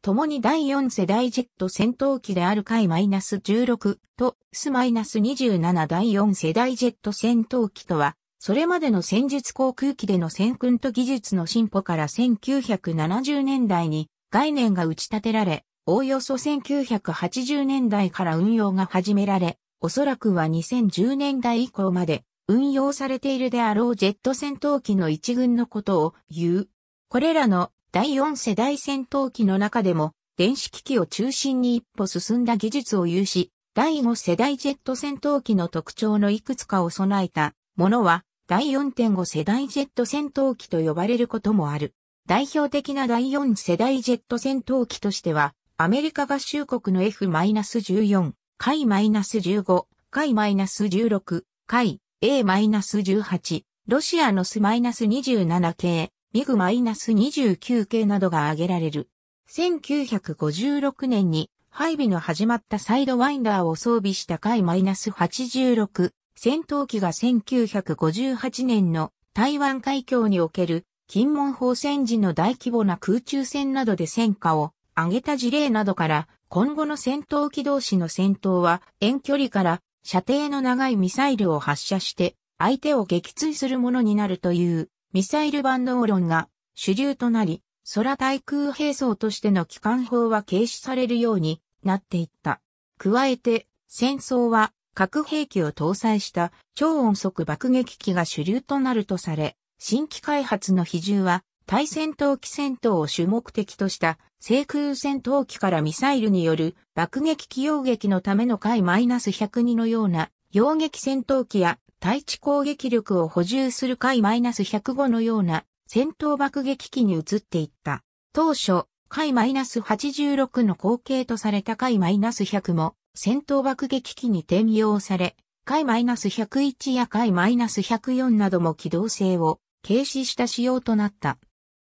共に第4世代ジェット戦闘機である海 -16 とス -27 第4世代ジェット戦闘機とは、それまでの戦術航空機での戦訓と技術の進歩から1970年代に概念が打ち立てられ、おおよそ1980年代から運用が始められ、おそらくは2010年代以降まで運用されているであろうジェット戦闘機の一群のことを言う。これらの第4世代戦闘機の中でも、電子機器を中心に一歩進んだ技術を有し、第5世代ジェット戦闘機の特徴のいくつかを備えたものは、第4.5世代ジェット戦闘機と呼ばれることもある。代表的な第4世代ジェット戦闘機としては、アメリカ合衆国の F-14、海 -15、海 -16、海 A-18、ロシアのス -27 系、ミグ -29 系などが挙げられる。1956年に配備の始まったサイドワインダーを装備した海 -86 戦闘機が1958年の台湾海峡における金門砲戦時の大規模な空中戦などで戦果を上げた事例などから今後の戦闘機同士の戦闘は遠距離から射程の長いミサイルを発射して相手を撃墜するものになるというミサイル万能論が主流となり、空対空兵装としての機関砲は軽視されるようになっていった。加えて、戦争は核兵器を搭載した超音速爆撃機が主流となるとされ、新規開発の比重は対戦闘機戦闘を主目的とした制空戦闘機からミサイルによる爆撃機用撃のための回 -102 のような揚撃戦闘機や対地攻撃力を補充する海 -105 のような戦闘爆撃機に移っていった。当初、海 -86 の後継とされた海 -100 も戦闘爆撃機に転用され、海 -101 や海 -104 なども機動性を軽視した仕様となった。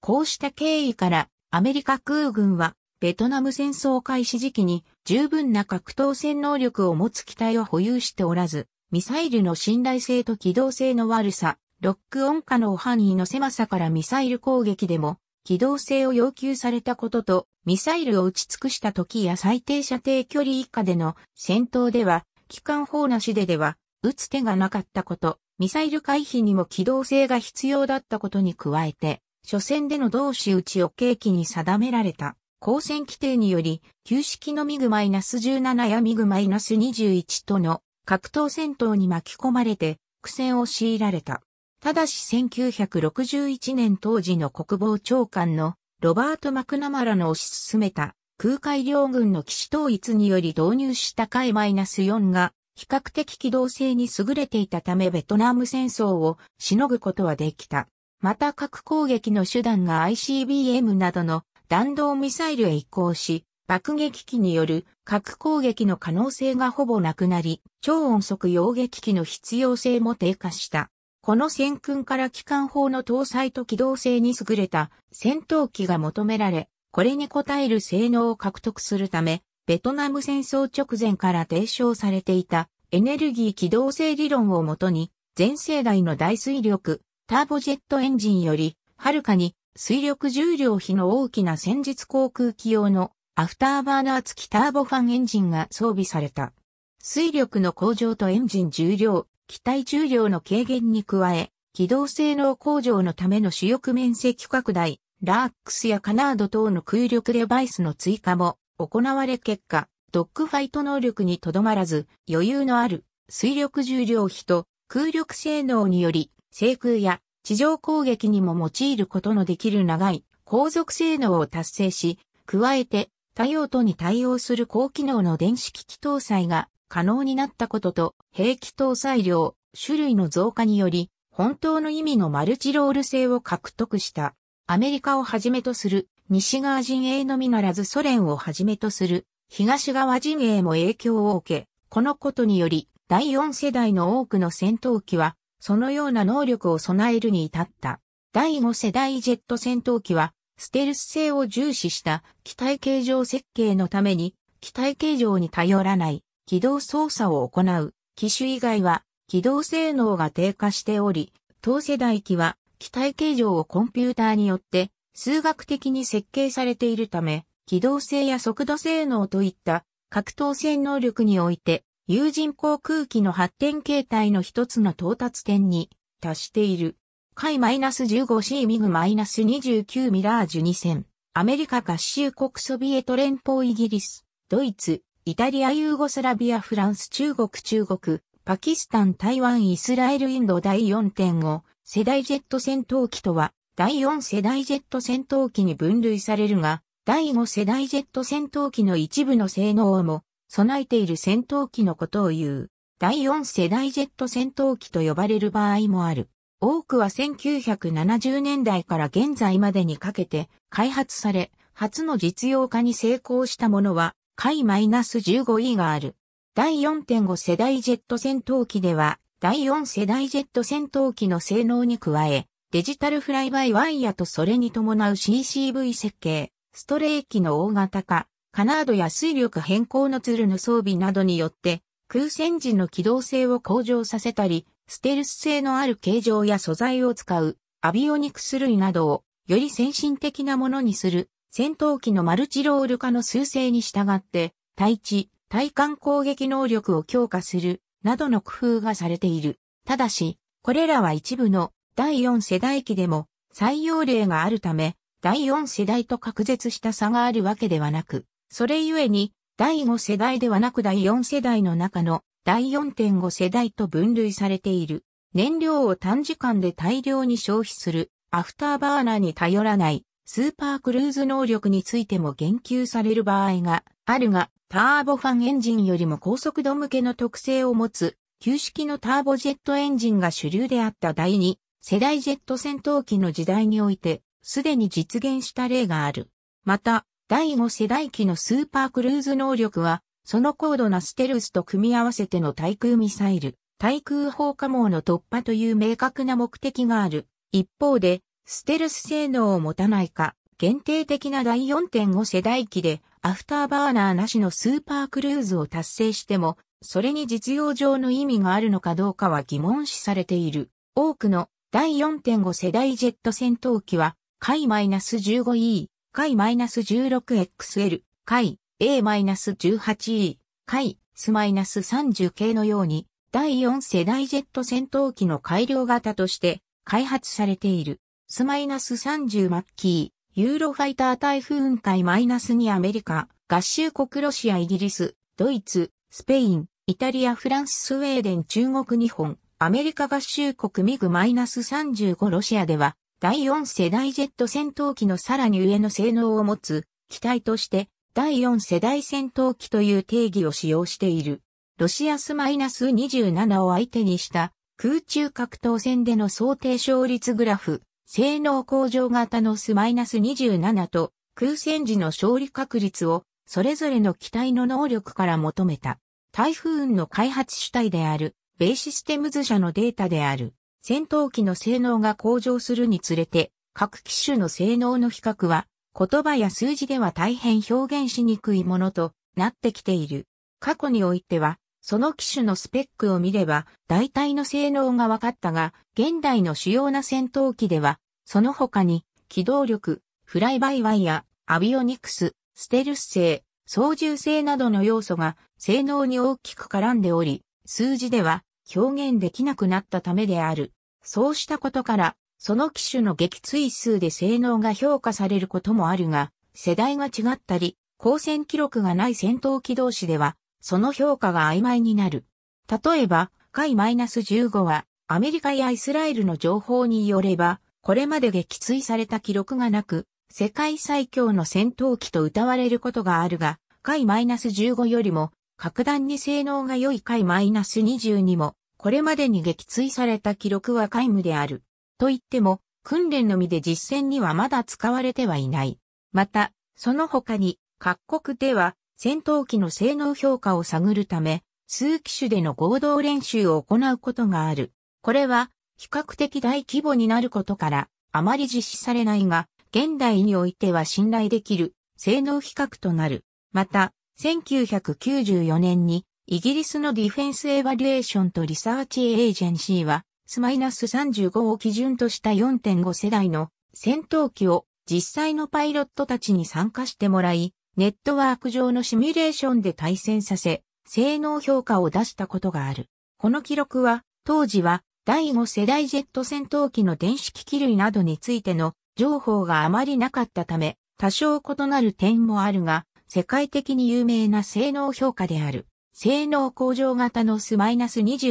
こうした経緯からアメリカ空軍はベトナム戦争開始時期に十分な格闘戦能力を持つ機体を保有しておらず、ミサイルの信頼性と機動性の悪さ、ロックオン下の範囲の狭さからミサイル攻撃でも、機動性を要求されたことと、ミサイルを撃ち尽くした時や最低射程距離以下での戦闘では、機関砲なしででは、撃つ手がなかったこと、ミサイル回避にも機動性が必要だったことに加えて、初戦での同士打ちを契機に定められた、交戦規定により、旧式のミグマイナス17やミグマイナス21との格闘戦闘に巻き込まれて苦戦を強いられた。ただし1961年当時の国防長官のロバート・マクナマラの推し進めた空海両軍の騎士統一により導入した海 -4 が比較的機動性に優れていたためベトナム戦争をしのぐことはできた。また核攻撃の手段が ICBM などの弾道ミサイルへ移行し、爆撃機による核攻撃の可能性がほぼなくなり、超音速揚撃機の必要性も低下した。この戦訓から機関砲の搭載と機動性に優れた戦闘機が求められ、これに応える性能を獲得するため、ベトナム戦争直前から提唱されていたエネルギー機動性理論をもとに、全世代の大水力、ターボジェットエンジンより、はるかに水力重量比の大きな戦術航空機用のアフターバーナー付きターボファンエンジンが装備された。水力の向上とエンジン重量、機体重量の軽減に加え、機動性能向上のための主翼面積拡大、ラークスやカナード等の空力デバイスの追加も行われ結果、ドッグファイト能力にとどまらず余裕のある水力重量比と空力性能により制空や地上攻撃にも用いることのできる長い航続性能を達成し、加えて多用途に対応する高機能の電子機器搭載が可能になったことと、兵器搭載量、種類の増加により、本当の意味のマルチロール性を獲得した。アメリカをはじめとする西側陣営のみならずソ連をはじめとする東側陣営も影響を受け、このことにより第4世代の多くの戦闘機はそのような能力を備えるに至った。第5世代ジェット戦闘機はステルス性を重視した機体形状設計のために、機体形状に頼らない軌道操作を行う機種以外は軌道性能が低下しており、当世代機は機体形状をコンピューターによって数学的に設計されているため、機動性や速度性能といった格闘性能力において、有人航空機の発展形態の一つの到達点に達している。海 -15C ミグ -29 ミラージュ2000、アメリカ合衆国ソビエト連邦イギリス、ドイツ、イタリアユーゴスラビアフランス中国中国、パキスタン台湾イスラエルインド第4.5世代ジェット戦闘機とは、第4世代ジェット戦闘機に分類されるが、第5世代ジェット戦闘機の一部の性能をも備えている戦闘機のことを言う。第4世代ジェット戦闘機と呼ばれる場合もある。多くは1970年代から現在までにかけて開発され、初の実用化に成功したものは、ス -15E がある。第4.5世代ジェット戦闘機では、第4世代ジェット戦闘機の性能に加え、デジタルフライバイワイヤとそれに伴う CCV 設計、ストレー機の大型化、カナードや水力変更のツルの装備などによって、空戦時の機動性を向上させたり、ステルス性のある形状や素材を使う、アビオニクス類などを、より先進的なものにする、戦闘機のマルチロール化の数勢に従って、対地、対艦攻撃能力を強化する、などの工夫がされている。ただし、これらは一部の第4世代機でも採用例があるため、第4世代と隔絶した差があるわけではなく、それゆえに、第5世代ではなく第4世代の中の第4.5世代と分類されている。燃料を短時間で大量に消費する、アフターバーナーに頼らない、スーパークルーズ能力についても言及される場合があるが、ターボファンエンジンよりも高速度向けの特性を持つ、旧式のターボジェットエンジンが主流であった第2世代ジェット戦闘機の時代において、すでに実現した例がある。また、第5世代機のスーパークルーズ能力は、その高度なステルスと組み合わせての対空ミサイル、対空砲火網の突破という明確な目的がある。一方で、ステルス性能を持たないか、限定的な第4.5世代機で、アフターバーナーなしのスーパークルーズを達成しても、それに実用上の意味があるのかどうかは疑問視されている。多くの第4.5世代ジェット戦闘機は、海 -15E、海 -16XL、イ A-18E、海、S-30 系のように、第4世代ジェット戦闘機の改良型として開発されている。S-30 マッキー、ユーロファイター台風雲海 -2 アメリカ、合衆国ロシアイギリス、ドイツ、スペイン、イタリアフランススウェーデン中国日本、アメリカ合衆国ミグ -35 ロシアでは、第4世代ジェット戦闘機のさらに上の性能を持つ機体として第4世代戦闘機という定義を使用している。ロシアスマイナス27を相手にした空中格闘戦での想定勝率グラフ、性能向上型のスマイナス27と空戦時の勝利確率をそれぞれの機体の能力から求めた。台風雲の開発主体である、ベイシステムズ社のデータである。戦闘機の性能が向上するにつれて、各機種の性能の比較は言葉や数字では大変表現しにくいものとなってきている。過去においては、その機種のスペックを見れば、大体の性能が分かったが、現代の主要な戦闘機では、その他に、機動力、フライバイワイヤ、アビオニクス、ステルス性、操縦性などの要素が性能に大きく絡んでおり、数字では表現できなくなったためである。そうしたことから、その機種の撃墜数で性能が評価されることもあるが、世代が違ったり、交戦記録がない戦闘機同士では、その評価が曖昧になる。例えば、海 -15 は、アメリカやイスラエルの情報によれば、これまで撃墜された記録がなく、世界最強の戦闘機と謳われることがあるが、海 -15 よりも、格段に性能が良い海 -22 も、これまでに撃墜された記録は皆無である。といっても、訓練のみで実戦にはまだ使われてはいない。また、その他に、各国では、戦闘機の性能評価を探るため、数機種での合同練習を行うことがある。これは、比較的大規模になることから、あまり実施されないが、現代においては信頼できる、性能比較となる。また、1994年に、イギリスのディフェンスエヴァリュエーションとリサーチエージェンシーは、ス3 5を基準とした4.5世代の戦闘機を実際のパイロットたちに参加してもらい、ネットワーク上のシミュレーションで対戦させ、性能評価を出したことがある。この記録は、当時は第5世代ジェット戦闘機の電子機器類などについての情報があまりなかったため、多少異なる点もあるが、世界的に有名な性能評価である。性能向上型のス2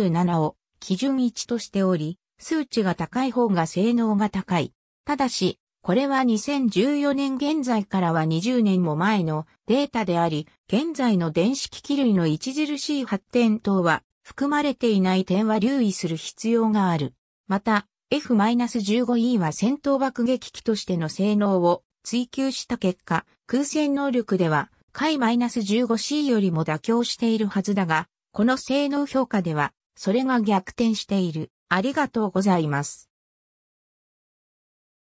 7を基準1としており、数値が高い方が性能が高い。ただし、これは2014年現在からは20年も前のデータであり、現在の電子機器類の著しい発展等は含まれていない点は留意する必要がある。また、F-15E は戦闘爆撃機としての性能を追求した結果、空戦能力では、海 -15C よりも妥協しているはずだが、この性能評価では、それが逆転している。ありがとうございます。